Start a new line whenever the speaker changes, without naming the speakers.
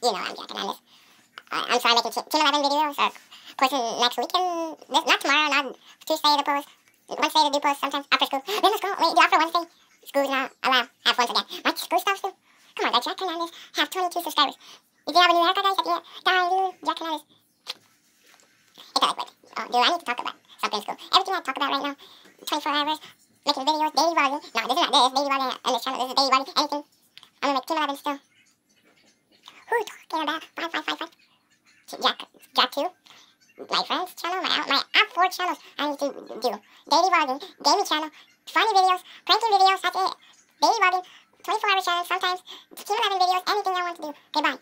You know I'm jacking on this. Uh, I'm trying to make a 10, 11 videos or course next weekend. This, not tomorrow, not Tuesday to post. Wednesday to do post sometimes after school. Then school, wait, do after Wednesday. School's not allowed. Have once again. My school stops soon. Come on, guys, Jack Canales. Have 22 subscribers. If you have a new haircut, guys, I can't die, dude. Jack Canales. It's like, wait. Oh, dude, I need to talk about something school. Everything I talk about right now, 24 hours, making videos, daily vlogging. No, this is not this, daily vlogging on this channel. This is daily vlogging, anything. I'm gonna make 11 still. Who talking about? Five, five, five, five. Jack, Jack 2. My friends channel, my, my app 4 channels I need to do. Daily vlogging, gaming channel, funny videos, pranking videos, that's it. Daily vlogging, 24 hour channel, sometimes, keep 11 videos, anything I want to do. Goodbye.